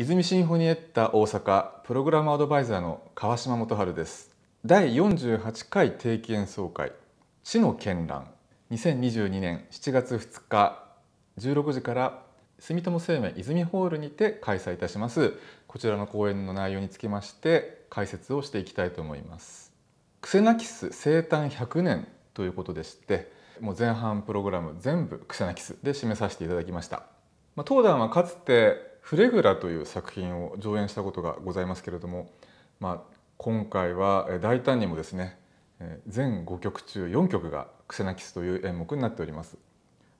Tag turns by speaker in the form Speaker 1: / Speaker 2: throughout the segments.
Speaker 1: 泉シンフォニエッタ大阪プログラムアドバイザーの川島元春です第48回定期演奏会地の絢爛2022年7月2日16時から住友生命泉ホールにて開催いたしますこちらの講演の内容につきまして解説をしていきたいと思いますクセナキス生誕100年ということでしてもう前半プログラム全部クセナキスで締めさせていただきましたまあ、東壇はかつて「フレグラ」という作品を上演したことがございますけれども、まあ、今回は大胆にもですね全5曲中4曲が「クセナキス」という演目になっております。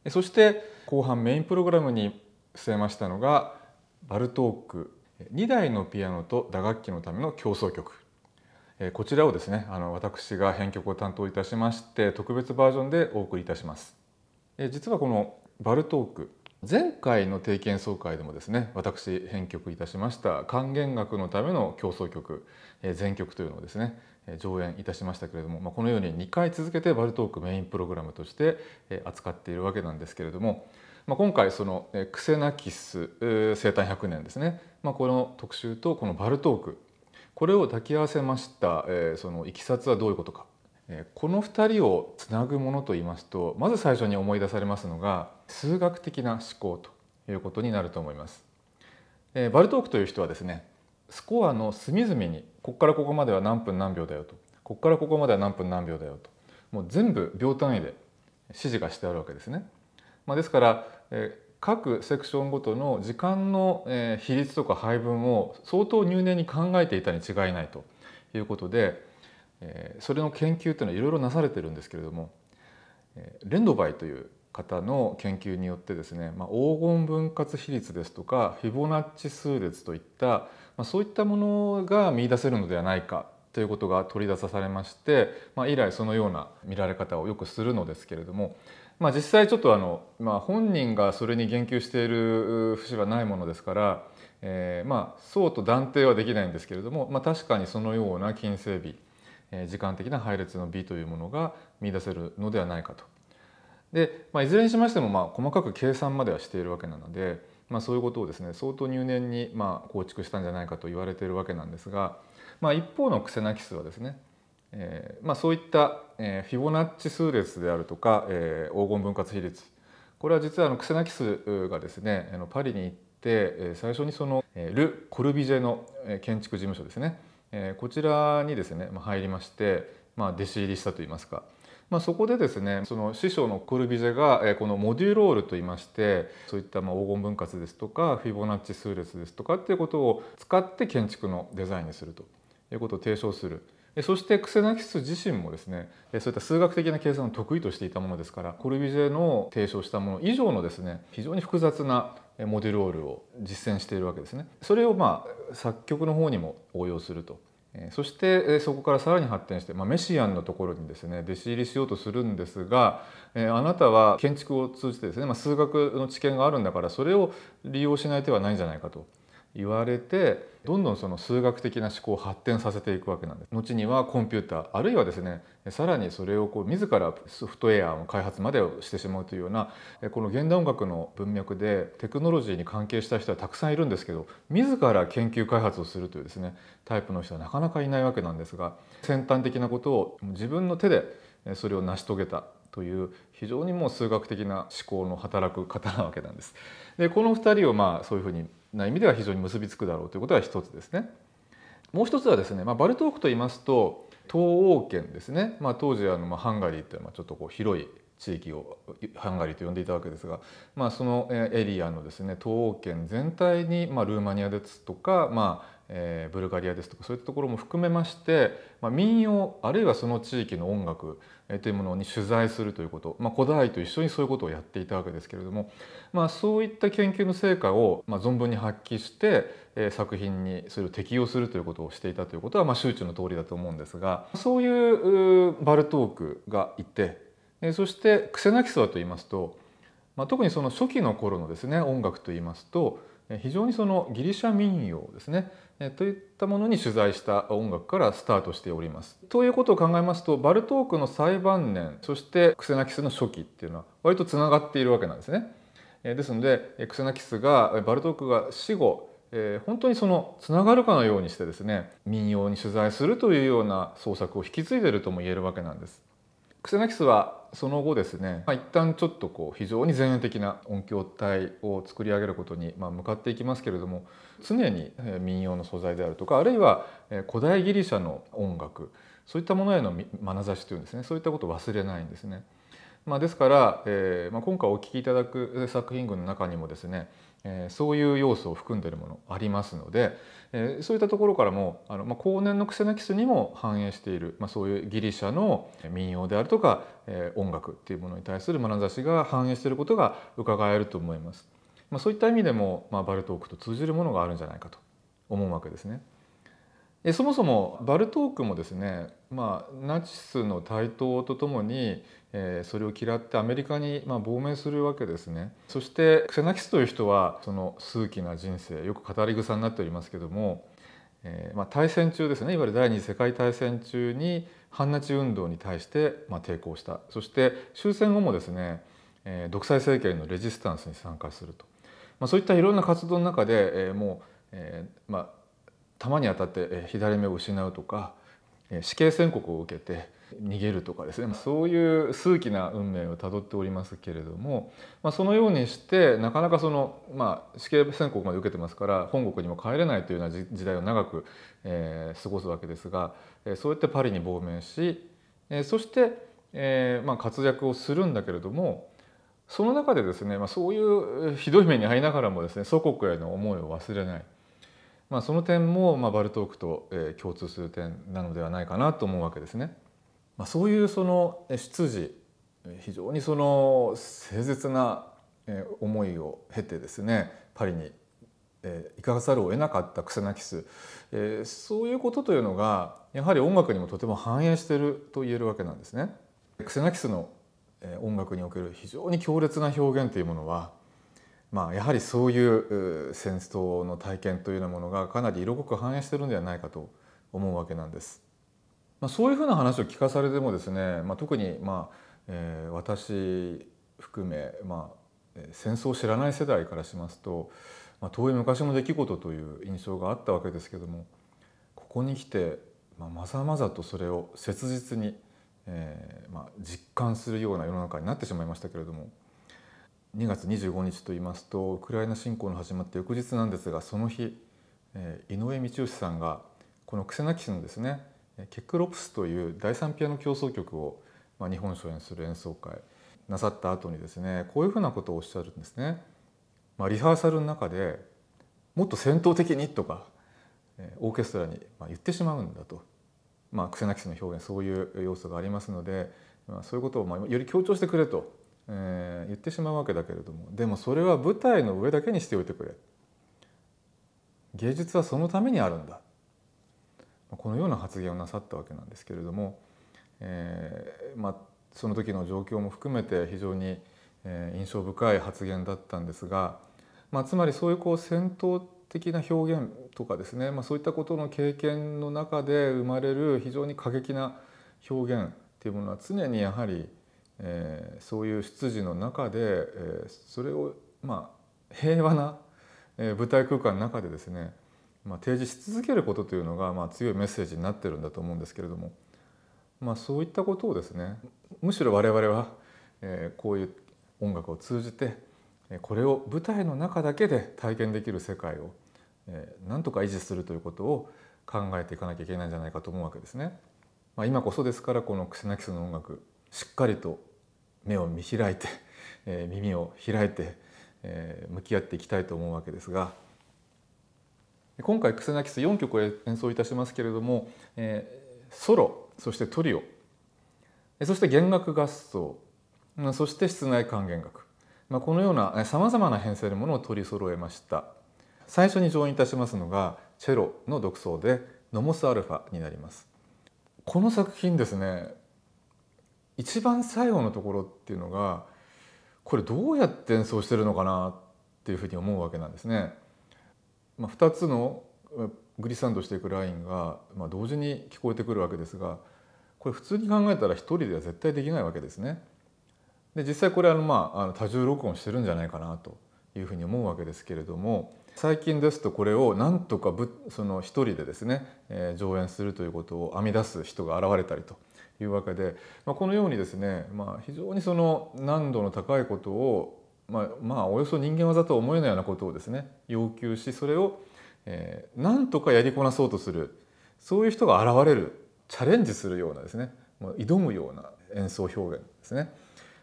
Speaker 1: そして後半メインプログラムに据えましたのがバルトーク2台のピアノと打楽器のための競争曲こちらをですねあの私が編曲を担当いたしまして特別バージョンでお送りいたします実はこのバルトーク前回の定期演奏会でもですね私編曲いたしました還元楽のための競争曲全曲というのをですね上演いたしましたけれども、まあ、このように2回続けてバルトークメインプログラムとして扱っているわけなんですけれども、まあ、今回その「クセナキス生誕100年」ですね、まあ、この特集とこのバルトークこれを抱き合わせましたそのいきさつはどういうことかこの2人をつなぐものといいますとまず最初に思い出されますのが「数学的な思考ということになると思います。えー、バルトークという人はですねスコアの隅々にここからここまでは何分何秒だよとここからここまでは何分何秒だよともう全部秒単位で指示がしてあるわけですね。まあ、ですから、えー、各セクションごとの時間の、え比率とか配分を相当入念に考えていたに違いないということで、えそれの研究というのはいろいろなされてるんですけれども、えレンドバイという方の研究によってですね、まあ、黄金分割比率ですとかフィボナッチ数列といった、まあ、そういったものが見出せるのではないかということが取り出されまして、まあ、以来そのような見られ方をよくするのですけれども、まあ、実際ちょっとあの、まあ、本人がそれに言及している節はないものですから、えー、まあそうと断定はできないんですけれども、まあ、確かにそのような金星美時間的な配列の美というものが見出せるのではないかとで、まあ、いずれにしましてもまあ細かく計算まではしているわけなので、まあ、そういうことをですね相当入念にまあ構築したんじゃないかと言われているわけなんですが、まあ、一方のクセナキスはですね、えーまあ、そういった、えフィボナッチ数列であるとか、えー、黄金分割比率これは実はあのクセナキスがですねパリに行って最初にそのル・コルビジェの建築事務所ですねこちらにですね入りまして、まあ、弟子入りしたといいますか。まあ、そこでですねその師匠のコルビジェが、えこのモデュロールといいましてそういったまあ黄金分割ですとかフィボナッチ数列ですとかっていうことを使って建築のデザインにするということを提唱する。そしてクセナキス自身もですねそういった数学的な計算を得意としていたものですからコルビジェの提唱したもの以上のですね非常に複雑なモデュロールを実践しているわけですね。それをまあ作曲の方にも応用するとそしてそこからさらに発展して、まあ、メシアンのところにですね弟子入りしようとするんですが、えあなたは建築を通じてですね、まあ、数学の知見があるんだからそれを利用しない手はないんじゃないかと言われてどんどんその数学的な思考を発展させていくわけなんです後にはコンピューターあるいはですねさらにそれをこう自らソフトウェアの開発までをしてしまうというようなこの現代音楽の文脈でテクノロジーに関係した人はたくさんいるんですけど自ら研究開発をするというですねタイプの人はなかなかいないわけなんですが先端的なことを自分の手でそれを成し遂げたという非常にもう数学的な思考の働く方なわけなんです。でこの二人をまあそういうふうにな意味では非常に結びつくだろうということが一つですね。もう一つはですね、まあ、バルトークと言いますと東欧圏ですね、まあ、当時あのまあハンガリーってまあちょっとこう広い地域をハンガリーと呼んでいたわけですが、まあ、そのエリアのですね東欧圏全体に、まあ、ルーマニアですとか、まあえー、ブルガリアですとかそういったところも含めまして、まあ、民謡あるいはその地域の音楽、えー、というものに取材するということ、まあ、古代と一緒にそういうことをやっていたわけですけれども、まあ、そういった研究の成果を、まあ、存分に発揮して、えー、作品にそれを適用するということをしていたということは、まあ、周知の通りだと思うんですがそういうバルトークがいて、えー、そしてクセナキソはといいますと、まあ、特にその初期の頃のですね音楽といいますと非常にそのギリシャ民謡ですねといったものに取材した音楽からスタートしております。ということを考えますとバルトークの最晩年そしてクセナキスの初期っていうのは割とつながっているわけなんですね。ですのでクセナキスがバルトークが死後えー、本当にそのつながるかのようにしてですね民謡に取材するというような創作を引き継いでるとも言えるわけなんです。クセナキスはその後ですね、まあ、一旦ちょっとこう非常に前衛的な音響体を作り上げることにま向かっていきますけれども常に民謡の素材であるとかあるいは古代ギリシャの音楽そういったものへの眼差しというんですねそういったことを忘れないんですね。まあ、ですから、えーまあ、今回お聴きいただく作品群の中にもですね、えー、そういう要素を含んでいるものありますので、えー、そういったところからもあの、まあ、後年のクセナキスにも反映している、まあ、そういうギリシャの民謡であるとか、えー、音楽っていうものに対する眼差しが反映していることが伺えると思います。まあ、そういった意味でも、まあ、バルトークと通じるものがあるんじゃないかと思うわけですね。えそもそもバルトークもですね、まあ、ナチスの台頭とともに、えー、それを嫌ってアメリカに、まあ、亡命するわけですねそしてクセナキスという人はその数奇な人生よく語り草になっておりますけども、えー、まあ、大戦中ですねいわゆる第二次世界大戦中に反ナチ運動に対して、まあ、抵抗したそして終戦後もですね、えー、独裁政権のレジスタンスに参加すると、まあ、そういったいろんな活動の中で、えもう、えまあ弾に当たって左目を失うとか死刑宣告を受けて逃げるとかですねそういう数奇な運命をたどっておりますけれども、まあ、そのようにしてなかなかその、まあ、死刑宣告まで受けてますから本国にも帰れないというような時代を長く、えー、過ごすわけですが、えそうやってパリに亡命し、えー、そして、えーまあ、活躍をするんだけれどもその中でですね、まあ、そういうひどい目に遭いながらもですね祖国への思いを忘れない。まあ、その点も、まあ、バルトークと、え共通する点なのではないかなと思うわけですね。まあ、そういうその出自非常にその誠実な思いを経てですねパリに行かざるを得なかったクセナキスそういうことというのがやはり音楽にもとても反映していると言えるわけなんですね。クセナキスの音楽における非常に強烈な表現というものはまあ、やはりそういう戦争の体験というようなものがかなり色濃く反映しているんではないかと思うわけなんです。まあ、そういうふうな話を聞かされてもですね、まあ、特に、まあえー、私含め、まあ、戦争を知らない世代からしますと、まあ、遠い昔の出来事という印象があったわけですけどもここに来て、まあ、まざまざとそれを切実に、えーまあ、実感するような世の中になってしまいましたけれども。2月25日と言いますとウクライナ侵攻の始まって翌日なんですがその日、えー、井上道義さんがこのクセナキスのですねケクロプスという第三ピアノ協奏曲を、まあ、日本初演する演奏会なさった後にですねこういうふうなことをおっしゃるんですね。まあ、リハーサルの中でもっと戦闘的にとかオーケストラに言ってしまうんだと、まあ、クセナキスの表現そういう要素がありますのでそういうことをより強調してくれとえー、言ってしまうわけだけれどもでもそれは舞台の上だけにしておいてくれ芸術はそのためにあるんだこのような発言をなさったわけなんですけれども、えーまあ、その時の状況も含めて非常に、えー、印象深い発言だったんですが、まあ、つまりそういうこう戦闘的な表現とかですね、まあ、そういったことの経験の中で生まれる非常に過激な表現っていうものは常にやはり、えー、そういう出自の中で、えー、それを、まあ、平和な、えー、舞台空間の中でですね、まあ、提示し続けることというのが、まあ、強いメッセージになってるんだと思うんですけれども、まあ、そういったことをですねむしろ我々は、えー、こういう音楽を通じてこれを舞台の中だけで体験できる世界を、えー、なんとか維持するということを考えていかなきゃいけないんじゃないかと思うわけですね。まあ、今こそですからこのクセナキスの音楽しっかりと目を見開いて、え耳を開いて、え向き合っていきたいと思うわけですが今回「クセナキス」4曲を演奏いたしますけれども、ソロそしてトリオそして弦楽合奏そして室内管弦楽、まあ、このようなさまざまな編成のものを取り揃えました最初に上演いたしますのがチェロの独奏で「ノモスアルファ」になりますこの作品ですね一番最後のところっていうのがこれどうやって演奏してるのかなっていうふうに思うわけなんですね。まあ、2つのグリサンドしていくラインが、ま同時に聞こえてくるわけですがこれ普通に考えたら1人では絶対できないわけですね。で実際これあの、まあ、あの多重録音してるんじゃないかなというふうに思うわけですけれども最近ですとこれをなんとかぶその1人でですね、え上演するということを編み出す人が現れたりというわけで、まあ、このようにですね、まあ、非常にその難度の高いことを、まあ、まあおよそ人間技とは思えないようなことをですね要求しそれを、えー、なんとかやりこなそうとするそういう人が現れるチャレンジするようなですね挑むような演奏表現ですね。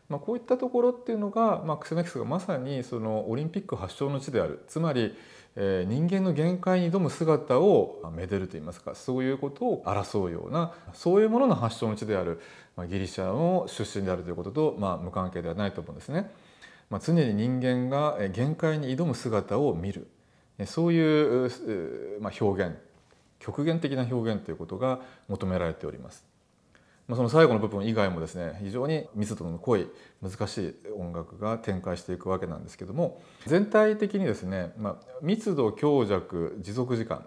Speaker 1: まあ、こういったところっていうのが、まあ、クセナキスがまさにそのオリンピック発祥の地であるつまりえ人間の限界に挑む姿をめでると言いますかそういうことを争うようなそういうものの発祥の地である、まギリシャの出身であるということと、まあ、無関係ではないと思うんですね。まあ、常に人間が限界に挑む姿を見るそういう、ま表現極限的な表現ということが求められております。まあ、その最後の部分以外もですね非常に密度の濃い難しい音楽が展開していくわけなんですけども全体的にですね、まあ、密度強弱持続時間、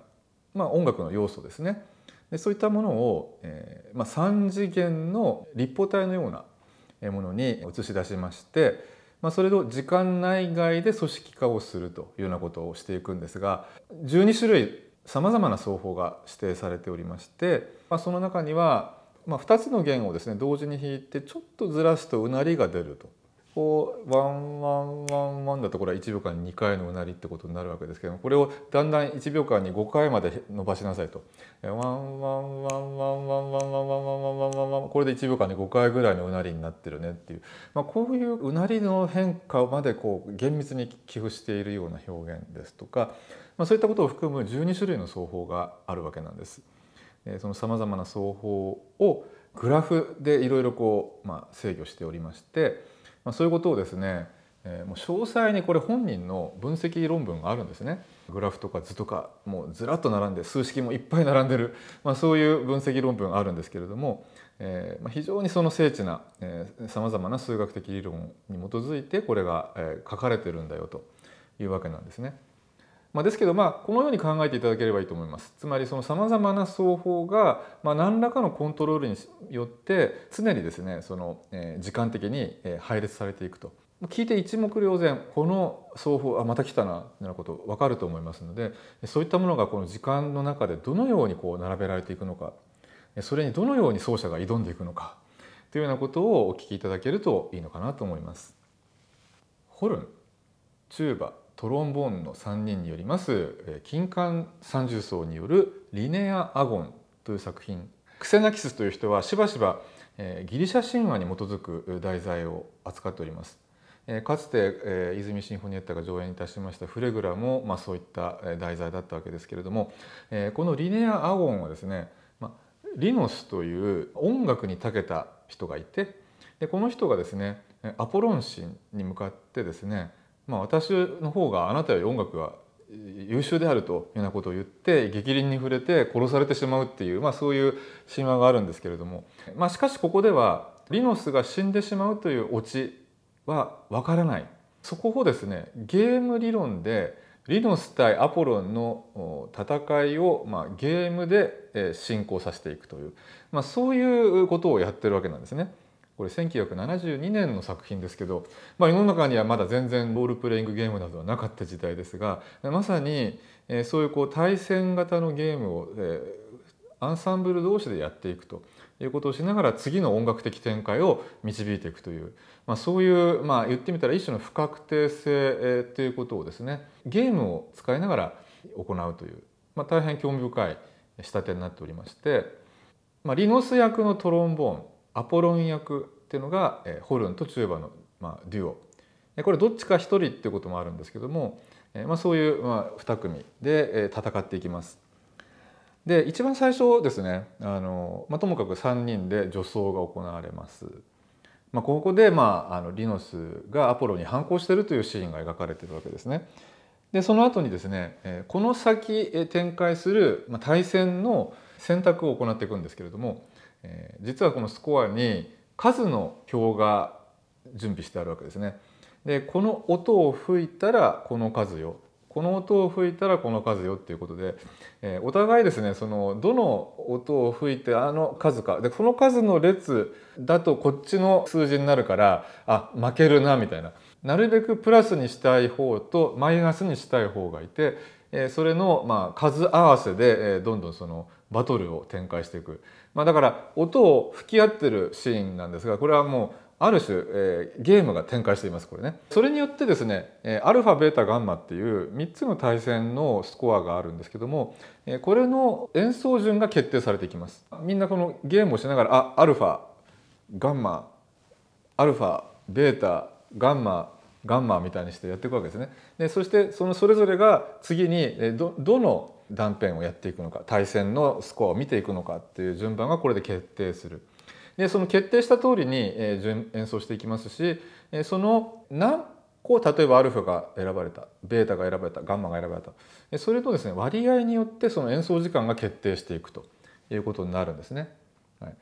Speaker 1: まあ、音楽の要素ですねでそういったものを、えーまあ、3次元の立方体のようなものに映し出しまして、まあ、それを時間内外で組織化をするというようなことをしていくんですが12種類さまざまな奏法が指定されておりまして、まあ、その中にはまあ、2つの弦をですね同時に弾いてちょっとずらすとうなりが出ると。こうワンワンワンワンだとこれは1秒間に2回のうなりってことになるわけですけどもこれをだんだん1秒間に5回まで伸ばしなさいとワンワンワンワンワンワンワンワンワンワンワンワンこれで1秒間に5回ぐらいのうなりになってるねっていう、まあ、こういううなりの変化までこう厳密に寄付しているような表現ですとか、まあ、そういったことを含む12種類の奏法があるわけなんです。そのさまざまな奏法をグラフでいろいろこう、まあ、制御しておりまして、まあ、そういうことをですねもう詳細にこれ本人の分析論文があるんですねグラフとか図とかもうずらっと並んで数式もいっぱい並んでる、まあ、そういう分析論文があるんですけれども、えー、非常にその精緻なさまざまな数学的理論に基づいてこれが書かれてるんだよというわけなんですね。まあ、ですけど、まあ、このように考えていただければいいと思います。つまりそのざまな奏法が、まあ、何らかのコントロールによって常にですねその、え時間的に配列されていくと。聞いて一目瞭然この奏法あまた来たなみたいなこと分かると思いますのでそういったものがこの時間の中でどのようにこう並べられていくのかそれにどのように奏者が挑んでいくのかというようなことをお聞きいただけるといいのかなと思います。ホルンチューバトロンボーンの3人によります金管三重奏による「リネア・アゴン」という作品クセナキスという人はしばしばギリシャ神話に基づく題材を扱っております。かつて泉シンフォニエッタが上演いたしました「フレグラも」まあ、そういった題材だったわけですけれどもこのリネア・アゴンはですねリノスという音楽に長けた人がいてでこの人がですねアポロン神に向かってですねまあ、私の方があなたより音楽が優秀であるというようなことを言って逆鱗に触れて殺されてしまうっていう、まあ、そういう神話があるんですけれども、まあ、しかしここではリノスが死んでしまうというオチはわからないそこをですねゲーム理論でリノス対アポロンの戦いを、まあ、ゲームで進行させていくという、まあ、そういうことをやってるわけなんですね。これ1972年の作品ですけど、まあ、世の中にはまだ全然ボールプレイングゲームなどはなかった時代ですがまさにそういうこう対戦型のゲームをアンサンブル同士でやっていくということをしながら次の音楽的展開を導いていくという、まあ、そういう、まあ、言ってみたら一種の不確定性ということをですねゲームを使いながら行うという、まあ、大変興味深い仕立てになっておりまして、まあ、リノス役のトロンボーンアポロン役っていうのが、えー、ホルンとチューバの、まあ、デュオでこれどっちか一人っていうこともあるんですけども、えー、まあ、そういう、まあ、2組で、えー、戦っていきます。で一番最初ですねあの、まあ、ともかく3人で助走が行われます。まあ、ここで、まあ、あのリノスがアポロに反抗してるというシーンが描かれてるわけですね。でその後にですね、えこの先展開する、まあ、対戦の選択を行っていくんですけれどもえー、実はこのスコアに数の表が準備してあるわけですね。でこの音を吹いたらこの数よこの音を吹いたらこの数よっていうことで、えー、お互いですねそのどの音を吹いてあの数かでこの数の列だとこっちの数字になるからあ負けるなみたいななるべくプラスにしたい方とマイナスにしたい方がいて、えー、それのまあ数合わせで、えー、どんどんそのバトルを展開していく。まあ、だから音を吹き合ってるシーンなんですがこれはもうある種、えー、ゲームが展開していますこれねそれによってですね、えー、アルファベータガンマっていう3つの対戦のスコアがあるんですけども、えー、これの演奏順が決定されていきますみんなこのゲームをしながらあアルファガンマアルファベータガンマガンマみたいにしてやっていくわけですねでそしてそのそれぞれが次にどどの断片をやっていくのか対戦のスコアを見ていくのかっていう順番がこれで決定する。でその決定した通りに、え演奏していきますし、えその何個例えばアルファが選ばれたベータが選ばれたガンマが選ばれたそれとですね割合によってその演奏時間が決定していくということになるんですね。はい、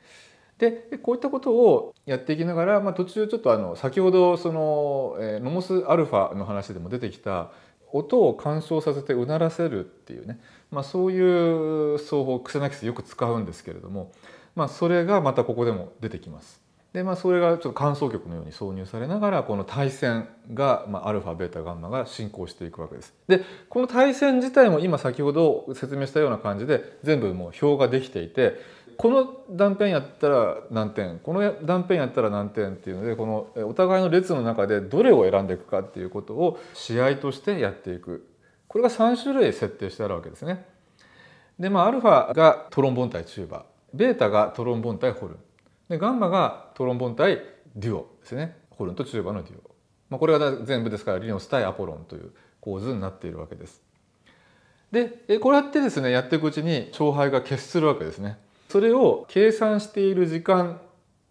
Speaker 1: でこういったことをやっていきながら、まあ、途中ちょっとあの先ほどその、えノモスアルファの話でも出てきた音を干渉させてうならせるっていうねまあ、そういう奏法クセナキスよく使うんですけれども、まあ、それがまたここでも出てきます。でまあ、それがちょっと間奏曲のように挿入されながらこの対戦が、まあ、アルファベータガンマが進行していくわけです。でこの対戦自体も今先ほど説明したような感じで全部もう表ができていてこの断片やったら何点この断片やったら何点っていうのでこのお互いの列の中でどれを選んでいくかっていうことを試合としてやっていくこれが3種類設定してあるわけですね。でまあアルファがトロンボン対チューバーベータがトロンボン対ホルンでガンマがトロンボン対デュオですねホルンとチューバのデュオ、まあ、これが全部ですからリノス対アポロンという構図になっているわけです。でこうやってですねやっていくうちに勝敗が決するわけですね。それを計算している時間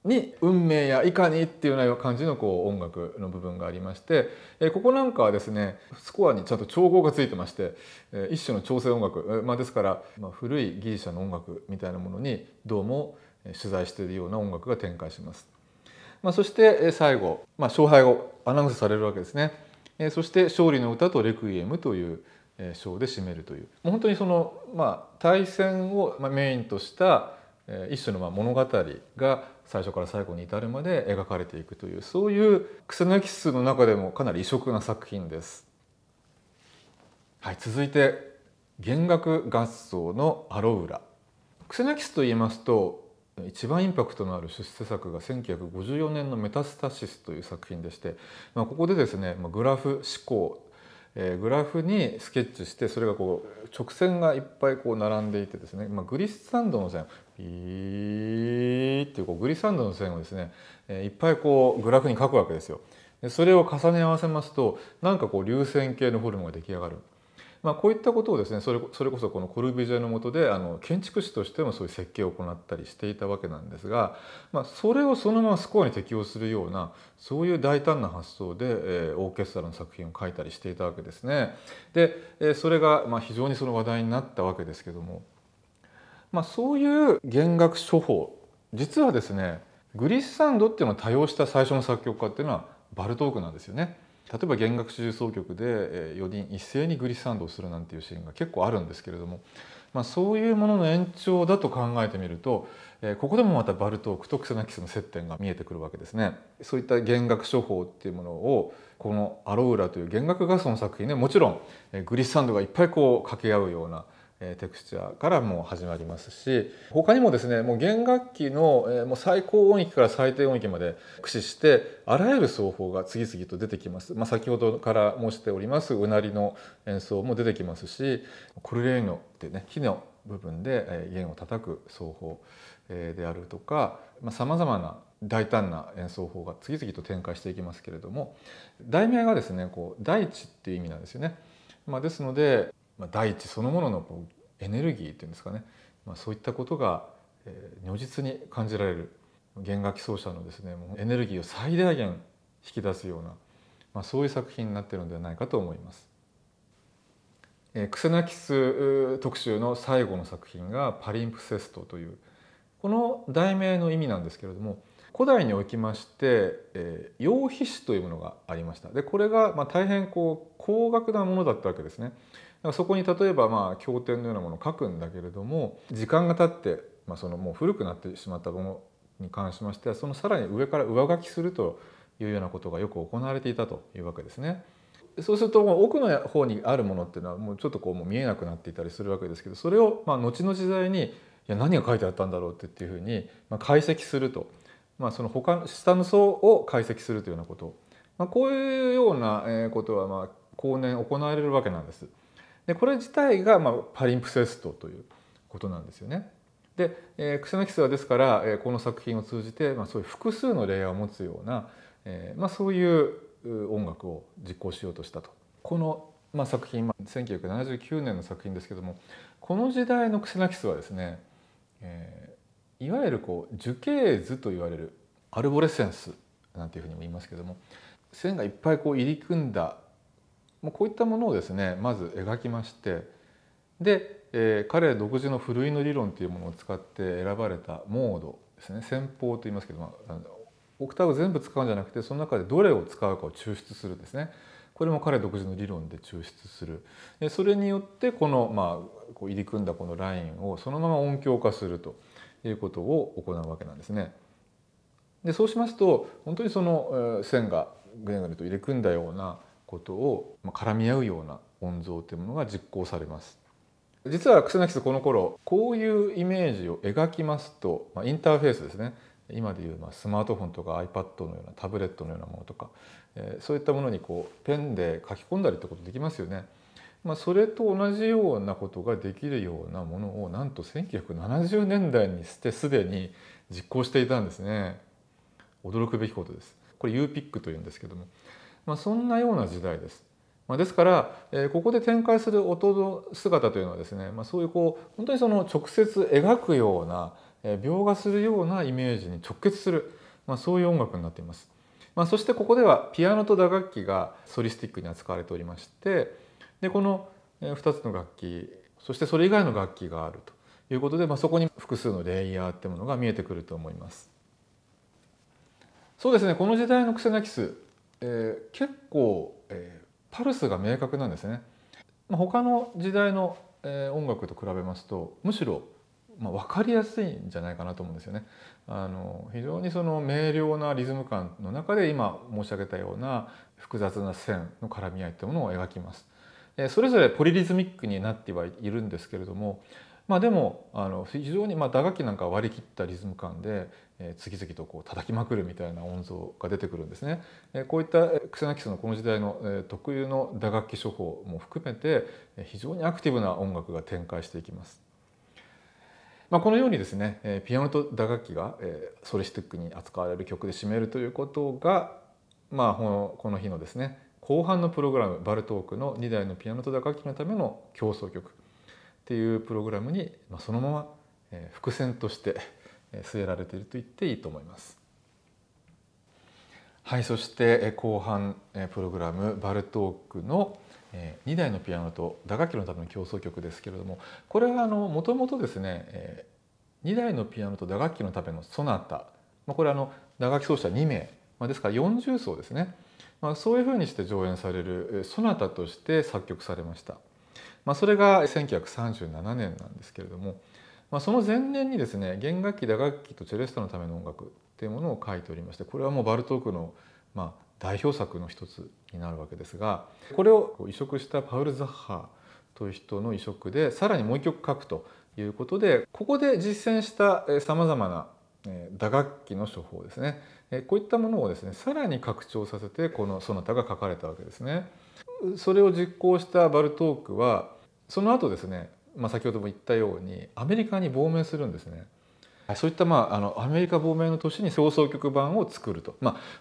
Speaker 1: に運命やいかにっていうような感じのこう音楽の部分がありまして、えここなんかはですねスコアにちゃんと調合がついてまして、え一種の調整音楽、まあ、ですから、ま古いギリシャの音楽みたいなものにどうも取材しているような音楽が展開します。まあ、そして最後、まあ、勝敗をアナウンスされるわけですね。えそして「勝利の歌」と「レクイエム」という章で締めるというもう本当にその、まあ、対戦をメインとした一種のまあ物語が最初から最後に至るまで描かれていくというそういうクセナキスの中でもかなり異色な作品です。はい、続いて弦楽合奏の「アロウラ」。クセナキスと言いますと一番インパクトのある出世作が1954年の「メタスタシス」という作品でして、まあ、ここでですね、まあ、グラフ思考、えー、グラフにスケッチしてそれがこう直線がいっぱいこう並んでいてですね、まあ、グリスサンドの線ピーってこうグリッサンドの線をですねいっぱいこうグラフに書くわけですよ。でそれを重ね合わせますとなんかこう流線形のフォルムが出来上がる。まあ、こういったことをですねそれそれこそこのコルビジェの下であの建築士としてもそういう設計を行ったりしていたわけなんですが、まあ、それをそのままスコアに適用するようなそういう大胆な発想で、えー、オーケストラの作品を書いたりしていたわけですね。で、えー、それが、まあ、非常にその話題になったわけですけども。まあ、そういう弦楽処方実はですねグリッサンドっていうのを多用した最初の作曲家っていうのはバルトークなんですよね。例えば弦楽四重奏曲で4人一斉にグリッサンドをするなんていうシーンが結構あるんですけれども、まあ、そういうものの延長だと考えてみるとここでもまたバルトークとクセナキスの接点が見えてくるわけですね。そういった弦楽処方っていうものをこの「アローラ」という弦楽合奏の作品ねもちろんグリッサンドがいっぱいこう掛け合うようなテクスチャーからも始まりますし他にもですねもう弦楽器のもう最高音域から最低音域まで駆使してあらゆる奏法が次々と出てきます、まあ、先ほどから申しておりますうなりの演奏も出てきますしコルレーニョってね木の部分で弦を叩く奏法であるとかさまざ、まな大胆な演奏法が次々と展開していきますけれども題名がですねこう大地っていう意味なんですよね。まあ、ですのでまあ、大地そのもののこうエネルギーっていうんですかね、まあ、そういったことが、えー、如実に感じられる弦楽器奏者のですねもうエネルギーを最大限引き出すような、まあ、そういう作品になってるのではないかと思います。えー、クセナキス特集の最後の作品が「パリンプセスト」というこの題名の意味なんですけれども古代におきまして、えー、羊皮紙というものがありましたでこれがまあ大変こう高額なものだったわけですね。そこに例えばまあ経典のようなものを書くんだけれども時間が経って、まあ、そのもう古くなってしまったものに関しましてはそのさらに上から上書きするというようなことがよく行われていたというわけですね。そうすると奥の方にあるものっていうのはもうちょっとこうもう見えなくなっていたりするわけですけどそれをまあ後の時代にいや何が書いてあったんだろうってっていうふうに解析すると、まあ、その他の下の層を解析するというようなこと、まあ、こういうようなことはまあ後年行われるわけなんです。でこれ自体が、まあ、パリンプセストということなんですよね。で、えー、クセノキスはですから、えー、この作品を通じて、まあ、そういう複数のレイヤーを持つような、えーまあ、そういう音楽を実行しようとしたと。この、まあ、作品、まあ、1979年の作品ですけどもこの時代のクセナキスはですね、えー、いわゆるこう樹形図と言われるアルボレセンスなんていうふうにも言いますけども線がいっぱいこう入り組んだもうこういったものをですねまず描きましてで、えー、彼独自のふるいの理論というものを使って選ばれたモードですね戦法と言いますけど、まあ、オクターブ全部使うんじゃなくてその中でどれを使うかを抽出するですねこれも彼独自の理論で抽出するでそれによってこの、まあ、こう入り組んだこのラインをそのまま音響化するということを行うわけなんですね。でそうしますと本当にその線がぐねぐねと入れ組んだようなことを絡み合うような音像というものが実行されます。実は楠木さんこの頃こういうイメージを描きますと、まあ、インターフェースですね今でいうまあスマートフォンとか iPad のようなタブレットのようなものとか、えー、そういったものにこうペンで書き込んだりってことできますよね。まあ、それと同じようなことができるようなものをなんと1970年代にしてすでに実行していたんですね。驚くべきことです。これ UPIC というんですけどもまあ、そんなような時代です。まあ、ですから、えー、ここで展開する音の姿というのはですね、まあ、そういうこう本当にその直接描くような、えー、描画するようなイメージに直結する、まあ、そういう音楽になっています。まあ、そしてここではピアノと打楽器がソリスティックに扱われておりましてでこの2つの楽器そしてそれ以外の楽器があるということで、まあ、そこに複数のレイヤーってものが見えてくると思います。そうですねこの時代のクセナキスえー、結構、えー、パルスが明確なんですね。まあ、他の時代の、えー、音楽と比べますとむしろ、まあ、分かりやすいんじゃないかなと思うんですよね。あの非常にその明瞭なリズム感の中で今申し上げたような複雑な線の絡み合いというものを描きます。それぞれポリリズミックになってはいるんですけれどもまあ、でもあの非常に、まあ、打楽器なんか割り切ったリズム感で、えー、次々とこう叩きまくるみたいな音像が出てくるんですね。えー、こういったクセナキスのこの時代の、えー、特有の打楽器処方も含めて、えー、非常にアクティブな音楽が展開していきます。まあ、このようにですね、えー、ピアノと打楽器が、えー、ソリスティックに扱われる曲で締めるということが、まあ、このこの日のですね後半のプログラムバルトークの2台のピアノと打楽器のための競争曲っていうプログラムに、まあ、そのまま伏線として据えられていると言っていいと思います。はい、そして後半プログラムバルトークの2台のピアノと打楽器のための競争曲ですけれどもこれはもともとですね2台のピアノと打楽器のためのソナタこれはあの打楽器奏者2名ですから40奏ですねそういうふうにして上演されるソナタとして作曲されました。まあ、それが1937年なんですけれども、まあ、その前年にですね弦楽器打楽器とチェレストのための音楽っていうものを書いておりましてこれはもうバルトークのまあ代表作の一つになるわけですがこれを移植したパウル・ザッハという人の移植でさらにもう一曲書くということでここで実践したさまざまな打楽器の処方ですねこういったものをですねさらに拡張させてこのソナタが書かれたわけですね。それを実行したバルトークはその後ですね、まあ、先ほども言ったようにアメリカに亡命するんですね。そういった、まあ、あのアメリカ亡命の年に創奏曲版を作ると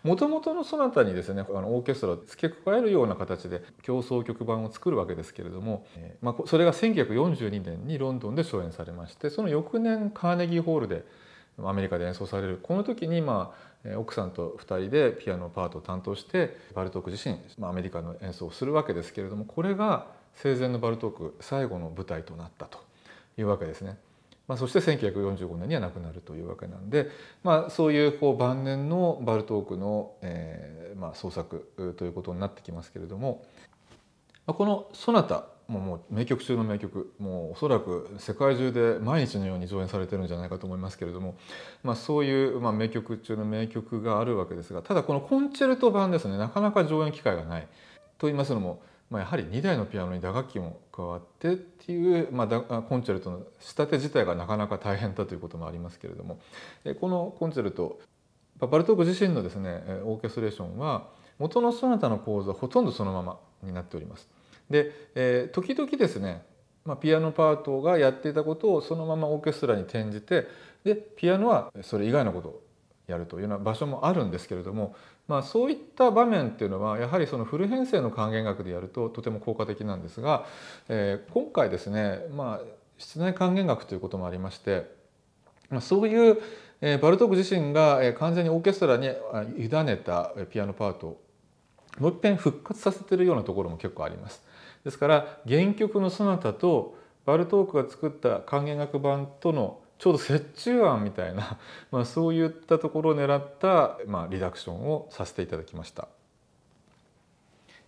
Speaker 1: もともとのそなたにですねあのオーケストラを付け加えるような形で競争曲版を作るわけですけれども、まあ、それが1942年にロンドンで初演されましてその翌年カーネギーホールでアメリカで演奏されるこの時に、まあ、奥さんと2人でピアノパートを担当してバルトーク自身、まあ、アメリカの演奏をするわけですけれどもこれが生前のバルトーク最後の舞台となったというわけですね。まあ、そして1945年には亡くなるというわけなんで、まあ、そういうこう晩年のバルトークの、えーまあ、創作ということになってきますけれどもこの「ソナタ」もうもう名曲中の名曲もうおそらく世界中で毎日のように上演されてるんじゃないかと思いますけれども、まあ、そういう、まあ、名曲中の名曲があるわけですがただこのコンチェルト版ですねなかなか上演機会がない。と言いますのも、まあ、やはり2台のピアノに打楽器も加わってっていう、まあ、コンチェルトの仕立て自体がなかなか大変だということもありますけれどもこのコンチェルトバルトーク自身のですねオーケストレーションは元のソナタの構図はほとんどそのままになっております。で、えー、時々ですね、まあ、ピアノパートがやっていたことをそのままオーケストラに転じてでピアノはそれ以外のことをやるというような場所もあるんですけれども、まあ、そういった場面っていうのはやはりそのフル編成の還元楽でやるととても効果的なんですが、えー、今回ですね、まあ、室内還元楽ということもありまして、まあ、そういう、えー、バルトーク自身が、え完全にオーケストラに委ねたピアノパートをもう一遍復活させてるようなところも結構あります。ですから原曲のそなたとバルトークが作った管弦楽版とのちょうど折衷案みたいな、まあ、そういったところを狙った、まあ、リダクションをさせていただきました。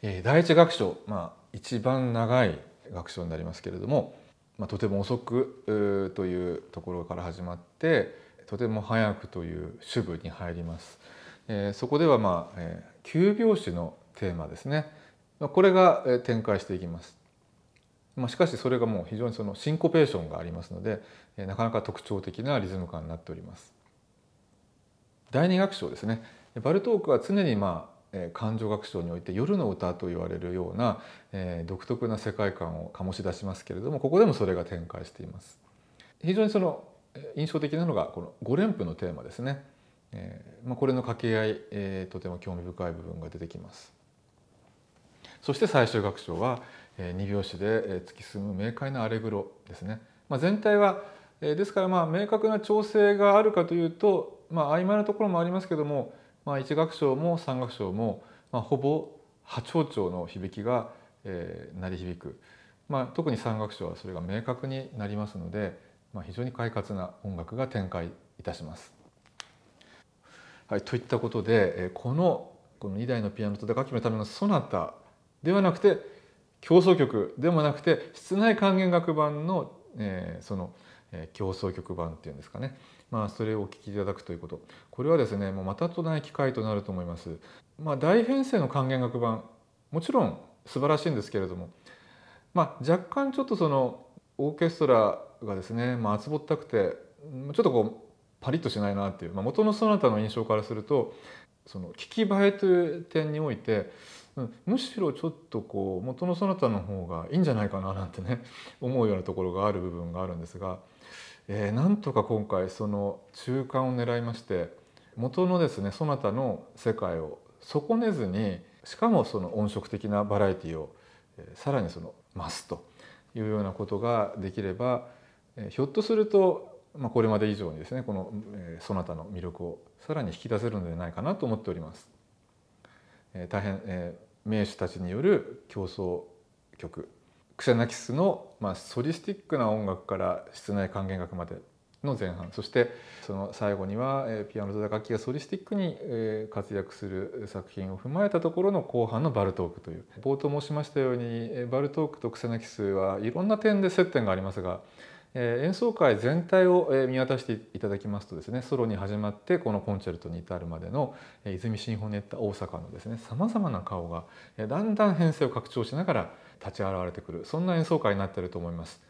Speaker 1: え第一楽章、まあ、一番長い楽章になりますけれども、まあ、とても遅くというところから始まってとても早くという主部に入ります。えそこでは、まあえ9拍子のテーマですね。これが展開していきます。まあ、しかしそれがもう非常にそのシンコペーションがありますのでなかなか特徴的なリズム感になっております。第二楽章ですねバルトークは常にまあ感情楽章において夜の歌と言われるような独特な世界観を醸し出しますけれどもここでもそれが展開しています。非常にその印象的なのがこの五連符のテーマですね。まあ、これの掛け合いとても興味深い部分が出てきます。そして最終楽章は二拍子で突き進む明快なアレグロですね。まあ、全体はですからまあ明確な調整があるかというと、まあ、曖昧なところもありますけども、まあ、1楽章も3楽章も、まあ、ほぼ波長長の響きが、え鳴り響く、まあ、特に3楽章はそれが明確になりますので、まあ、非常に快活な音楽が展開いたします。はい、といったことでこのこの2台のピアノと打楽器のためのソナタではなくて競争曲でもなくて室内管弦楽版の、えー、その、えー、競争曲版っていうんですかね、まあ、それをお聴きいただくということこれはですねもうまたとない機会となると思います。まあ、大編成の管弦楽版もちろん素晴らしいんですけれども、まあ、若干ちょっとそのオーケストラがですね、まあ、厚ぼったくてちょっとこうパリッとしないなっていう、まあ、元のそなたの印象からするとその聞き映えという点においてむしろちょっとこう元のそなたの方がいいんじゃないかななんてね 思うようなところがある部分があるんですが、えー、なんとか今回その中間を狙いまして元のですねそなたの世界を損ねずにしかもその音色的なバラエティを、えさらにその増すというようなことができれば、えひょっとすると、まあ、これまで以上にですねこの、えそなたの魅力をさらに引き出せるのではないかなと思っております。え大変、えー名手たちによる競争曲クシャナキスの、まあ、ソリスティックな音楽から室内管弦楽までの前半そしてその最後には、えー、ピアノと楽器がソリスティックに、えー、活躍する作品を踏まえたところの後半のバルトークという冒頭申しましたように、えー、バルトークとクセナキスはいろんな点で接点がありますがえ演奏会全体を見渡していただきますとですねソロに始まってこのコンチェルトに至るまでの泉シンフォネッタ大阪のですねさまざまな顔がだんだん編成を拡張しながら立ち現れてくるそんな演奏会になってると思います。